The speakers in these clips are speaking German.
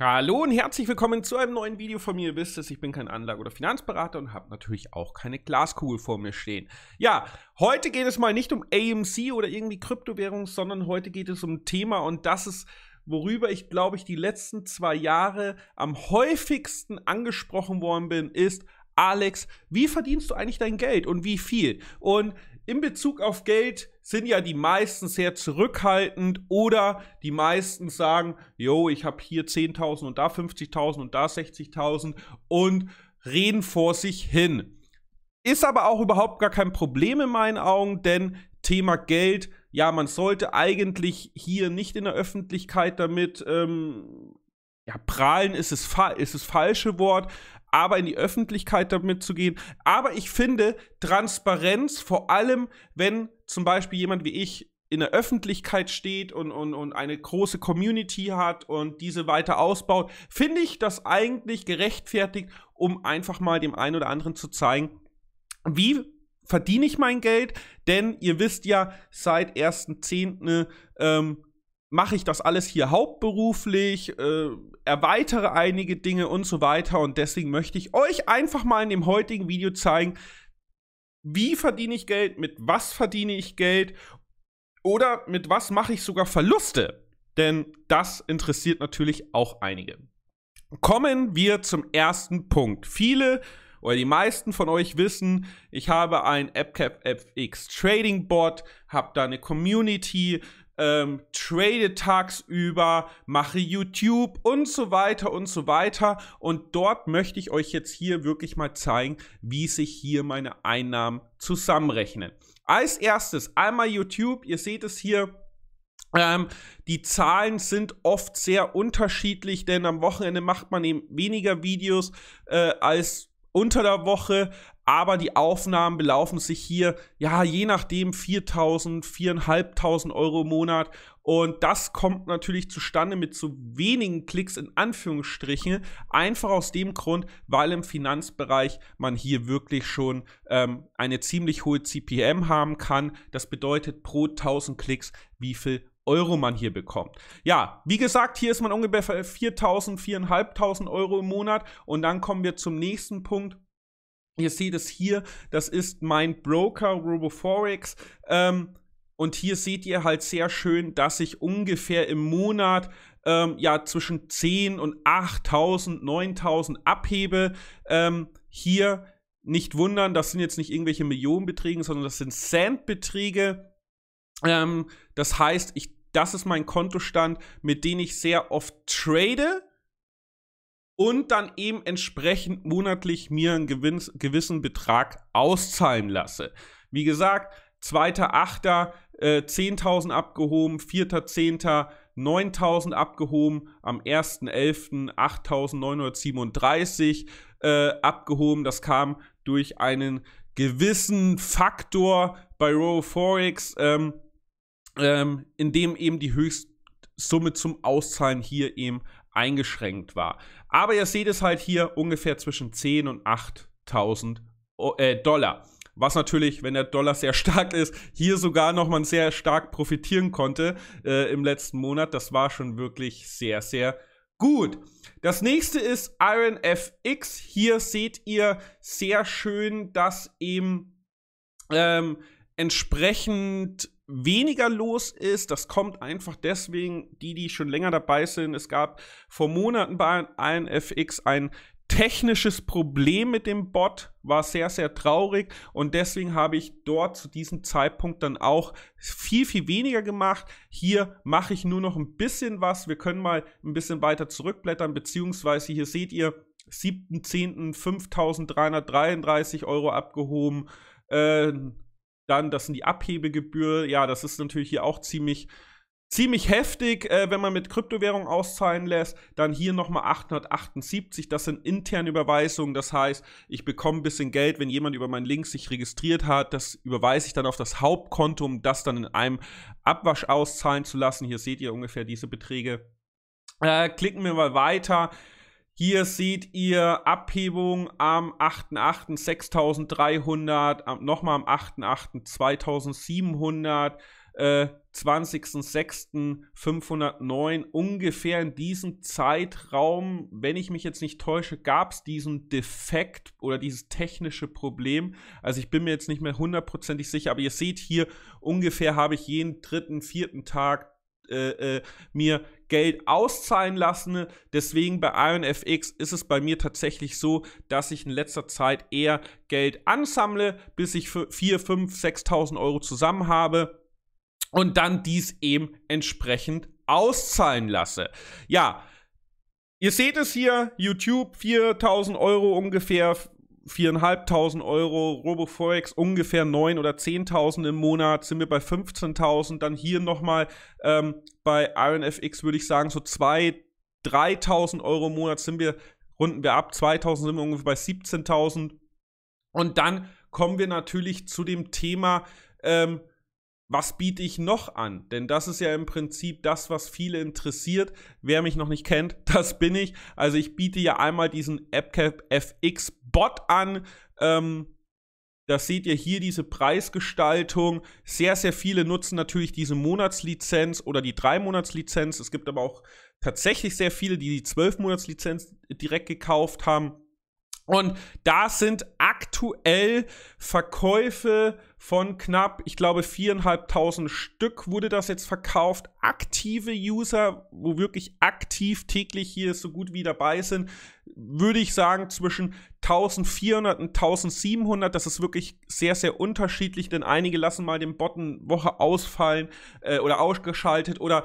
Hallo und herzlich willkommen zu einem neuen Video von mir. Ihr wisst es, ich bin kein Anlage- oder Finanzberater und habe natürlich auch keine Glaskugel vor mir stehen. Ja, heute geht es mal nicht um AMC oder irgendwie Kryptowährung, sondern heute geht es um ein Thema und das ist, worüber ich glaube ich die letzten zwei Jahre am häufigsten angesprochen worden bin, ist Alex, wie verdienst du eigentlich dein Geld und wie viel? Und in Bezug auf Geld sind ja die meisten sehr zurückhaltend oder die meisten sagen, jo, ich habe hier 10.000 und da 50.000 und da 60.000 und reden vor sich hin. Ist aber auch überhaupt gar kein Problem in meinen Augen, denn Thema Geld, ja, man sollte eigentlich hier nicht in der Öffentlichkeit damit, ähm, ja, prahlen ist es ist das falsche Wort, aber in die Öffentlichkeit damit zu gehen. Aber ich finde Transparenz, vor allem wenn zum Beispiel jemand wie ich in der Öffentlichkeit steht und, und, und eine große Community hat und diese weiter ausbaut, finde ich das eigentlich gerechtfertigt, um einfach mal dem einen oder anderen zu zeigen, wie verdiene ich mein Geld? Denn ihr wisst ja, seit 1.10. Ähm, mache ich das alles hier hauptberuflich, äh, erweitere einige Dinge und so weiter. Und deswegen möchte ich euch einfach mal in dem heutigen Video zeigen, wie verdiene ich Geld, mit was verdiene ich Geld oder mit was mache ich sogar Verluste. Denn das interessiert natürlich auch einige. Kommen wir zum ersten Punkt. Viele oder die meisten von euch wissen, ich habe ein AppCap FX Trading Bot, habe da eine Community, ähm, trade tagsüber, mache YouTube und so weiter und so weiter. Und dort möchte ich euch jetzt hier wirklich mal zeigen, wie sich hier meine Einnahmen zusammenrechnen. Als erstes einmal YouTube. Ihr seht es hier. Ähm, die Zahlen sind oft sehr unterschiedlich, denn am Wochenende macht man eben weniger Videos äh, als unter der Woche, aber die Aufnahmen belaufen sich hier, ja, je nachdem 4000, 4500 Euro im Monat. Und das kommt natürlich zustande mit so wenigen Klicks in Anführungsstrichen. Einfach aus dem Grund, weil im Finanzbereich man hier wirklich schon ähm, eine ziemlich hohe CPM haben kann. Das bedeutet pro 1000 Klicks, wie viel Euro man hier bekommt. Ja, wie gesagt, hier ist man ungefähr 4000, 4500 Euro im Monat. Und dann kommen wir zum nächsten Punkt. Ihr seht es hier, das ist mein Broker RoboForex. Ähm, und hier seht ihr halt sehr schön, dass ich ungefähr im Monat ähm, ja zwischen 10 und 8000, 9000 abhebe. Ähm, hier nicht wundern, das sind jetzt nicht irgendwelche Millionenbeträge, sondern das sind Centbeträge. Ähm, das heißt, ich, das ist mein Kontostand, mit dem ich sehr oft trade und dann eben entsprechend monatlich mir einen gewissen Betrag auszahlen lasse. Wie gesagt, 2.8. Äh, 10.000 abgehoben, 4.10. 9.000 abgehoben, am 1.11. 8.937 äh, abgehoben. Das kam durch einen gewissen Faktor bei Row Forex, ähm, ähm, in dem eben die Höchstsumme zum Auszahlen hier eben eingeschränkt war. Aber ihr seht es halt hier ungefähr zwischen 10 und 8.000 äh, Dollar. Was natürlich, wenn der Dollar sehr stark ist, hier sogar nochmal sehr stark profitieren konnte äh, im letzten Monat. Das war schon wirklich sehr, sehr gut. Das nächste ist Iron FX. Hier seht ihr sehr schön, dass eben ähm, entsprechend weniger los ist. Das kommt einfach deswegen, die, die schon länger dabei sind. Es gab vor Monaten bei allen FX ein technisches Problem mit dem Bot, war sehr, sehr traurig und deswegen habe ich dort zu diesem Zeitpunkt dann auch viel, viel weniger gemacht. Hier mache ich nur noch ein bisschen was. Wir können mal ein bisschen weiter zurückblättern, beziehungsweise hier seht ihr 7.10. 5.333 Euro abgehoben. Äh, dann, das sind die Abhebegebühr. Ja, das ist natürlich hier auch ziemlich, ziemlich heftig, äh, wenn man mit Kryptowährung auszahlen lässt. Dann hier nochmal 878, das sind interne Überweisungen. Das heißt, ich bekomme ein bisschen Geld, wenn jemand über meinen Link sich registriert hat. Das überweise ich dann auf das Hauptkonto, um das dann in einem Abwasch auszahlen zu lassen. Hier seht ihr ungefähr diese Beträge. Äh, klicken wir mal weiter. Hier seht ihr Abhebung am 8.8.6300, nochmal am 8.8.2700, 2.700, äh, 20.06. Ungefähr in diesem Zeitraum, wenn ich mich jetzt nicht täusche, gab es diesen Defekt oder dieses technische Problem. Also ich bin mir jetzt nicht mehr hundertprozentig sicher, aber ihr seht hier, ungefähr habe ich jeden dritten, vierten Tag äh, äh, mir Geld auszahlen lassen. Deswegen bei IronFX ist es bei mir tatsächlich so, dass ich in letzter Zeit eher Geld ansammle, bis ich 4, 5, 6.000 Euro zusammen habe und dann dies eben entsprechend auszahlen lasse. Ja, Ihr seht es hier, YouTube 4000 Euro ungefähr, 4.500 Euro, RoboForex ungefähr 9.000 oder 10.000 im Monat, sind wir bei 15.000, dann hier nochmal ähm, bei RNFX würde ich sagen so 2.000, 3.000 Euro im Monat sind wir, runden wir ab, 2.000 sind wir ungefähr bei 17.000 und dann kommen wir natürlich zu dem Thema, ähm, was biete ich noch an? Denn das ist ja im Prinzip das, was viele interessiert. Wer mich noch nicht kennt, das bin ich. Also ich biete ja einmal diesen AppCap FX Bot an. Ähm, das seht ihr hier, diese Preisgestaltung. Sehr, sehr viele nutzen natürlich diese Monatslizenz oder die drei monatslizenz Es gibt aber auch tatsächlich sehr viele, die die zwölf monatslizenz direkt gekauft haben. Und da sind aktuell Verkäufe von knapp, ich glaube, viereinhalbtausend Stück wurde das jetzt verkauft. Aktive User, wo wirklich aktiv täglich hier so gut wie dabei sind, würde ich sagen zwischen 1400 und 1700. Das ist wirklich sehr, sehr unterschiedlich, denn einige lassen mal den Botten Woche ausfallen äh, oder ausgeschaltet oder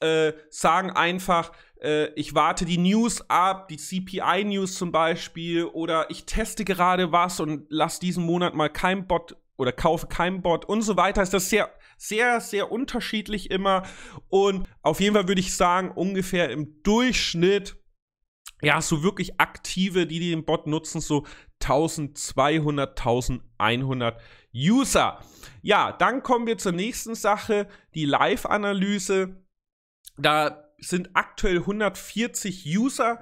äh, sagen einfach, äh, ich warte die News ab, die CPI-News zum Beispiel, oder ich teste gerade was und lasse diesen Monat mal kein Bot oder kaufe kein Bot und so weiter. Ist das sehr, sehr, sehr unterschiedlich immer. Und auf jeden Fall würde ich sagen, ungefähr im Durchschnitt, ja, so wirklich aktive, die den Bot nutzen, so 1200, 1100 User. Ja, dann kommen wir zur nächsten Sache, die Live-Analyse. Da sind aktuell 140 User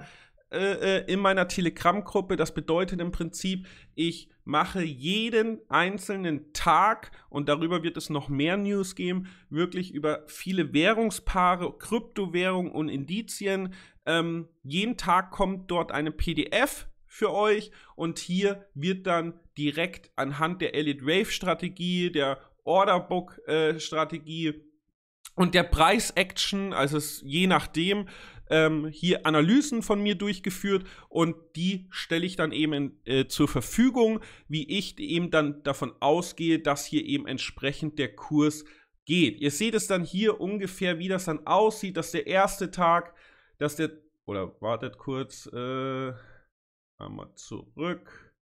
äh, äh, in meiner Telegram-Gruppe. Das bedeutet im Prinzip, ich mache jeden einzelnen Tag, und darüber wird es noch mehr News geben, wirklich über viele Währungspaare, Kryptowährungen und Indizien. Ähm, jeden Tag kommt dort eine PDF für euch und hier wird dann direkt anhand der Elite Wave Strategie, der Orderbook äh, Strategie und der Preis-Action, also es, je nachdem, ähm, hier Analysen von mir durchgeführt und die stelle ich dann eben in, äh, zur Verfügung, wie ich eben dann davon ausgehe, dass hier eben entsprechend der Kurs geht. Ihr seht es dann hier ungefähr, wie das dann aussieht, dass der erste Tag, dass der, oder wartet kurz, äh, einmal zurück.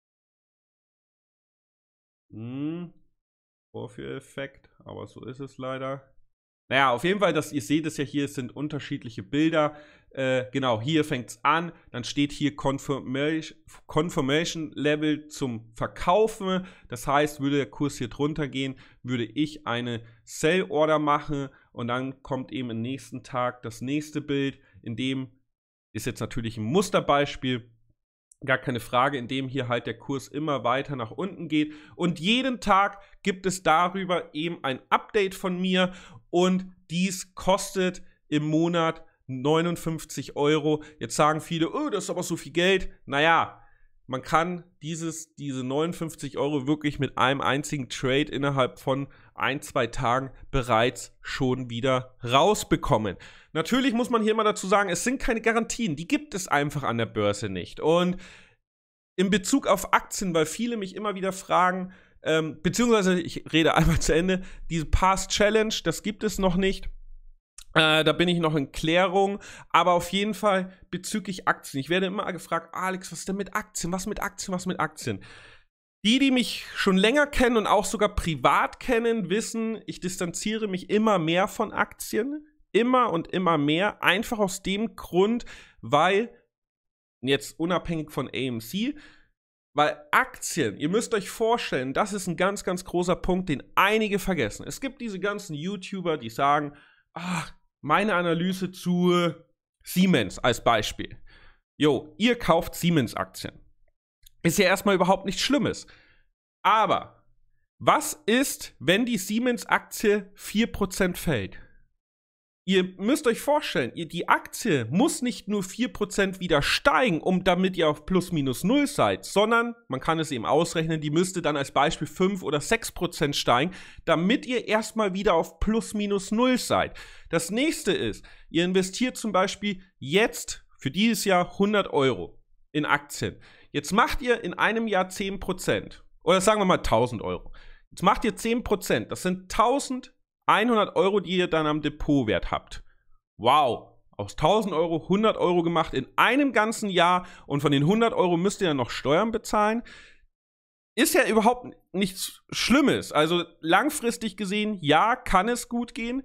Hm, Vorführeffekt, aber so ist es leider. Naja, auf jeden Fall, das, ihr seht es ja hier, es sind unterschiedliche Bilder. Äh, genau, hier fängt es an, dann steht hier Confirmation, Confirmation Level zum Verkaufen. Das heißt, würde der Kurs hier drunter gehen, würde ich eine Sell Order machen und dann kommt eben im nächsten Tag das nächste Bild, in dem ist jetzt natürlich ein Musterbeispiel, gar keine Frage, in dem hier halt der Kurs immer weiter nach unten geht. Und jeden Tag gibt es darüber eben ein Update von mir und dies kostet im Monat 59 Euro. Jetzt sagen viele, oh, das ist aber so viel Geld. Naja, man kann dieses, diese 59 Euro wirklich mit einem einzigen Trade innerhalb von ein, zwei Tagen bereits schon wieder rausbekommen. Natürlich muss man hier mal dazu sagen, es sind keine Garantien, die gibt es einfach an der Börse nicht. Und in Bezug auf Aktien, weil viele mich immer wieder fragen, ähm, beziehungsweise, ich rede einmal zu Ende, diese Pass Challenge, das gibt es noch nicht. Äh, da bin ich noch in Klärung, aber auf jeden Fall bezüglich Aktien. Ich werde immer gefragt, Alex, was ist denn mit Aktien? Was mit Aktien? Was mit Aktien? Die, die mich schon länger kennen und auch sogar privat kennen, wissen, ich distanziere mich immer mehr von Aktien. Immer und immer mehr. Einfach aus dem Grund, weil, jetzt unabhängig von AMC, weil Aktien, ihr müsst euch vorstellen, das ist ein ganz, ganz großer Punkt, den einige vergessen. Es gibt diese ganzen YouTuber, die sagen, ach, meine Analyse zu Siemens als Beispiel. Jo, ihr kauft Siemens-Aktien. Ist ja erstmal überhaupt nichts Schlimmes. Aber was ist, wenn die Siemens-Aktie 4% fällt? Ihr müsst euch vorstellen, ihr, die Aktie muss nicht nur 4% wieder steigen, um damit ihr auf plus minus null seid, sondern man kann es eben ausrechnen, die müsste dann als Beispiel 5 oder 6% steigen, damit ihr erstmal wieder auf plus minus null seid. Das nächste ist, ihr investiert zum Beispiel jetzt für dieses Jahr 100 Euro in Aktien. Jetzt macht ihr in einem Jahr 10% oder sagen wir mal 1000 Euro. Jetzt macht ihr 10%, das sind 1000 100 Euro, die ihr dann am Depotwert habt. Wow, aus 1000 Euro 100 Euro gemacht in einem ganzen Jahr und von den 100 Euro müsst ihr dann noch Steuern bezahlen. Ist ja überhaupt nichts Schlimmes. Also langfristig gesehen, ja, kann es gut gehen.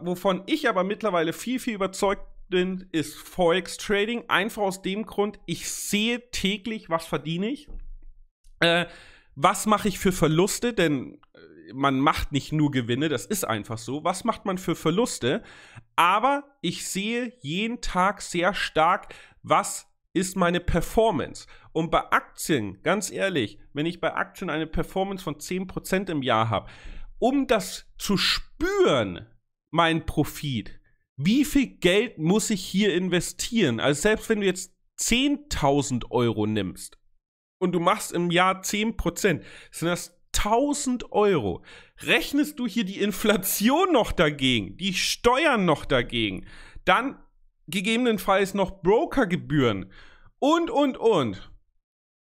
Wovon ich aber mittlerweile viel, viel überzeugt bin, ist Forex Trading. Einfach aus dem Grund, ich sehe täglich, was verdiene ich. Äh, was mache ich für Verluste? Denn äh, man macht nicht nur Gewinne, das ist einfach so. Was macht man für Verluste? Aber ich sehe jeden Tag sehr stark, was ist meine Performance. Und bei Aktien, ganz ehrlich, wenn ich bei Aktien eine Performance von 10% im Jahr habe, um das zu spüren, mein Profit, wie viel Geld muss ich hier investieren? Also selbst wenn du jetzt 10.000 Euro nimmst und du machst im Jahr 10%, sind das 1000 Euro. Rechnest du hier die Inflation noch dagegen, die Steuern noch dagegen, dann gegebenenfalls noch Brokergebühren und, und, und.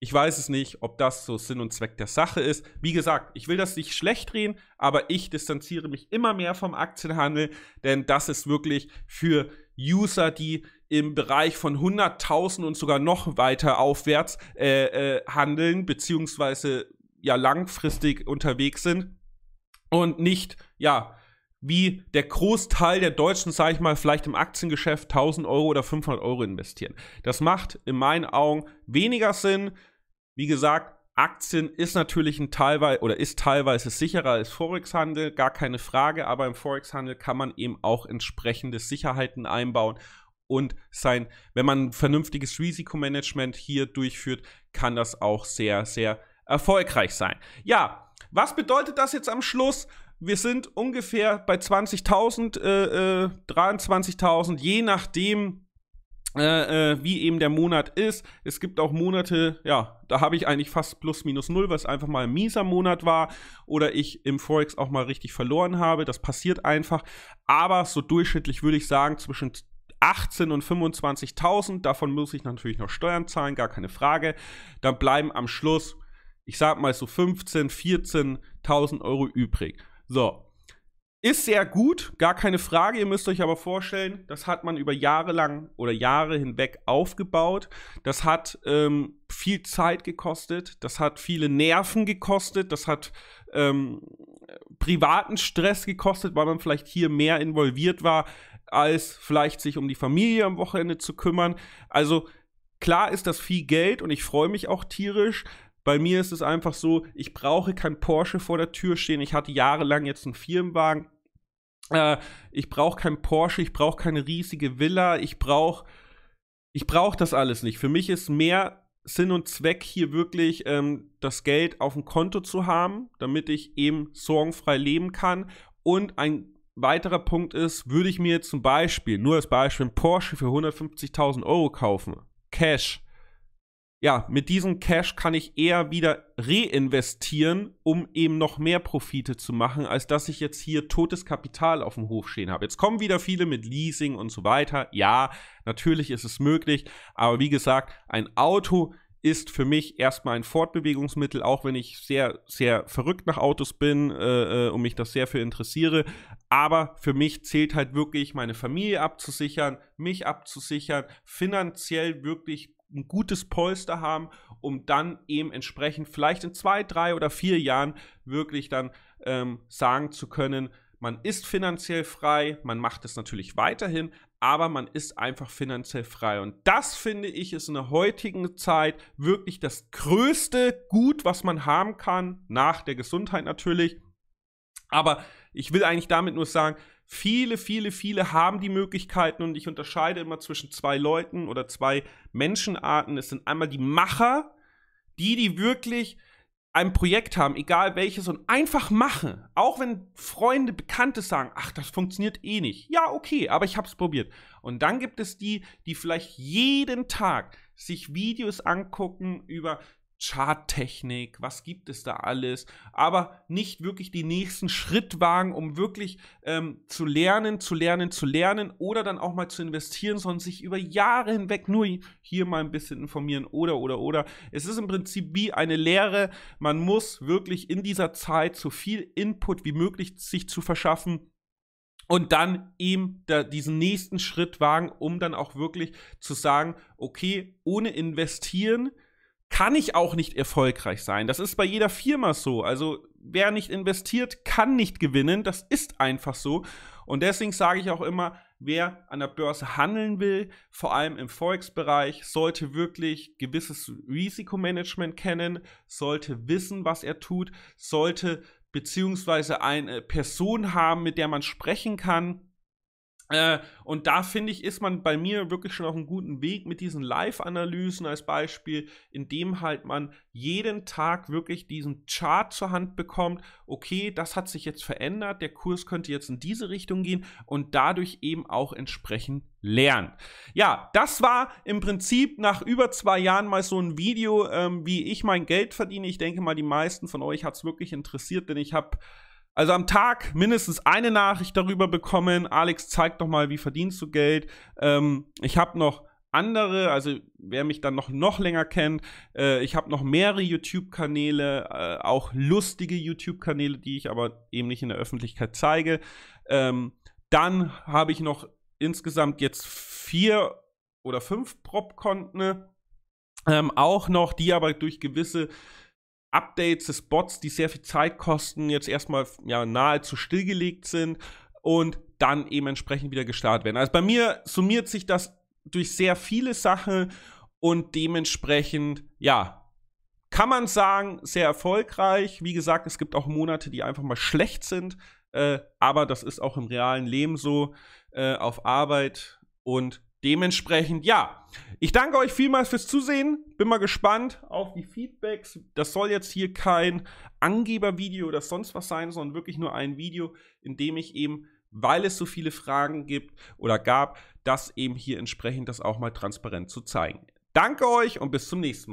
Ich weiß es nicht, ob das so Sinn und Zweck der Sache ist. Wie gesagt, ich will das nicht schlecht reden, aber ich distanziere mich immer mehr vom Aktienhandel, denn das ist wirklich für User, die im Bereich von 100.000 und sogar noch weiter aufwärts äh, äh, handeln, beziehungsweise ja langfristig unterwegs sind und nicht, ja, wie der Großteil der Deutschen, sage ich mal, vielleicht im Aktiengeschäft 1000 Euro oder 500 Euro investieren. Das macht in meinen Augen weniger Sinn. Wie gesagt, Aktien ist natürlich ein teilweise oder ist teilweise sicherer als Forex-Handel, gar keine Frage, aber im Forex-Handel kann man eben auch entsprechende Sicherheiten einbauen und sein, wenn man ein vernünftiges Risikomanagement hier durchführt, kann das auch sehr, sehr erfolgreich sein. Ja, was bedeutet das jetzt am Schluss? Wir sind ungefähr bei 20.000, äh, äh, 23.000, je nachdem, äh, äh, wie eben der Monat ist. Es gibt auch Monate, ja, da habe ich eigentlich fast plus minus null, was einfach mal ein mieser Monat war oder ich im Forex auch mal richtig verloren habe. Das passiert einfach. Aber so durchschnittlich würde ich sagen, zwischen 18 und 25.000, davon muss ich natürlich noch Steuern zahlen, gar keine Frage. Dann bleiben am Schluss ich sag mal so 15, 14.000 Euro übrig. So. Ist sehr gut, gar keine Frage. Ihr müsst euch aber vorstellen, das hat man über Jahre lang oder Jahre hinweg aufgebaut. Das hat ähm, viel Zeit gekostet, das hat viele Nerven gekostet, das hat ähm, privaten Stress gekostet, weil man vielleicht hier mehr involviert war, als vielleicht sich um die Familie am Wochenende zu kümmern. Also klar ist das viel Geld und ich freue mich auch tierisch, bei mir ist es einfach so, ich brauche kein Porsche vor der Tür stehen. Ich hatte jahrelang jetzt einen Firmenwagen. Äh, ich brauche kein Porsche, ich brauche keine riesige Villa, ich brauche ich brauche das alles nicht. Für mich ist mehr Sinn und Zweck hier wirklich ähm, das Geld auf dem Konto zu haben, damit ich eben sorgenfrei leben kann. Und ein weiterer Punkt ist, würde ich mir zum Beispiel, nur als Beispiel, einen Porsche für 150.000 Euro kaufen, Cash, ja, mit diesem Cash kann ich eher wieder reinvestieren, um eben noch mehr Profite zu machen, als dass ich jetzt hier totes Kapital auf dem Hof stehen habe. Jetzt kommen wieder viele mit Leasing und so weiter. Ja, natürlich ist es möglich, aber wie gesagt, ein Auto ist für mich erstmal ein Fortbewegungsmittel, auch wenn ich sehr, sehr verrückt nach Autos bin äh, äh und mich das sehr für interessiere. Aber für mich zählt halt wirklich, meine Familie abzusichern, mich abzusichern, finanziell wirklich ein gutes Polster haben, um dann eben entsprechend vielleicht in zwei, drei oder vier Jahren wirklich dann ähm, sagen zu können, man ist finanziell frei, man macht es natürlich weiterhin, aber man ist einfach finanziell frei. Und das finde ich ist in der heutigen Zeit wirklich das größte Gut, was man haben kann, nach der Gesundheit natürlich. Aber ich will eigentlich damit nur sagen, Viele, viele, viele haben die Möglichkeiten und ich unterscheide immer zwischen zwei Leuten oder zwei Menschenarten. Es sind einmal die Macher, die, die wirklich ein Projekt haben, egal welches, und einfach machen. Auch wenn Freunde, Bekannte sagen, ach, das funktioniert eh nicht. Ja, okay, aber ich hab's probiert. Und dann gibt es die, die vielleicht jeden Tag sich Videos angucken über Charttechnik, was gibt es da alles, aber nicht wirklich den nächsten Schritt wagen, um wirklich ähm, zu lernen, zu lernen, zu lernen oder dann auch mal zu investieren, sondern sich über Jahre hinweg nur hier mal ein bisschen informieren oder, oder, oder. Es ist im Prinzip wie eine Lehre. Man muss wirklich in dieser Zeit so viel Input wie möglich sich zu verschaffen, und dann eben da diesen nächsten Schritt wagen, um dann auch wirklich zu sagen, okay, ohne investieren kann ich auch nicht erfolgreich sein. Das ist bei jeder Firma so. Also wer nicht investiert, kann nicht gewinnen. Das ist einfach so. Und deswegen sage ich auch immer, wer an der Börse handeln will, vor allem im Volksbereich, sollte wirklich gewisses Risikomanagement kennen, sollte wissen, was er tut, sollte beziehungsweise eine Person haben, mit der man sprechen kann äh, und da finde ich, ist man bei mir wirklich schon auf einem guten Weg mit diesen Live-Analysen als Beispiel, indem halt man jeden Tag wirklich diesen Chart zur Hand bekommt. Okay, das hat sich jetzt verändert, der Kurs könnte jetzt in diese Richtung gehen und dadurch eben auch entsprechend lernen. Ja, das war im Prinzip nach über zwei Jahren mal so ein Video, ähm, wie ich mein Geld verdiene. Ich denke mal, die meisten von euch hat es wirklich interessiert, denn ich habe also am Tag mindestens eine Nachricht darüber bekommen. Alex, zeig doch mal, wie verdienst du Geld. Ähm, ich habe noch andere, also wer mich dann noch, noch länger kennt, äh, ich habe noch mehrere YouTube-Kanäle, äh, auch lustige YouTube-Kanäle, die ich aber eben nicht in der Öffentlichkeit zeige. Ähm, dann habe ich noch insgesamt jetzt vier oder fünf Prop-Konten, ähm, auch noch, die aber durch gewisse Updates des Bots, die sehr viel Zeit kosten, jetzt erstmal ja, nahezu stillgelegt sind und dann eben entsprechend wieder gestartet werden. Also bei mir summiert sich das durch sehr viele Sachen und dementsprechend, ja, kann man sagen, sehr erfolgreich. Wie gesagt, es gibt auch Monate, die einfach mal schlecht sind, äh, aber das ist auch im realen Leben so, äh, auf Arbeit und dementsprechend, ja. Ich danke euch vielmals fürs Zusehen. Bin mal gespannt auf die Feedbacks. Das soll jetzt hier kein Angebervideo oder sonst was sein, sondern wirklich nur ein Video, in dem ich eben, weil es so viele Fragen gibt oder gab, das eben hier entsprechend das auch mal transparent zu zeigen. Danke euch und bis zum nächsten Mal.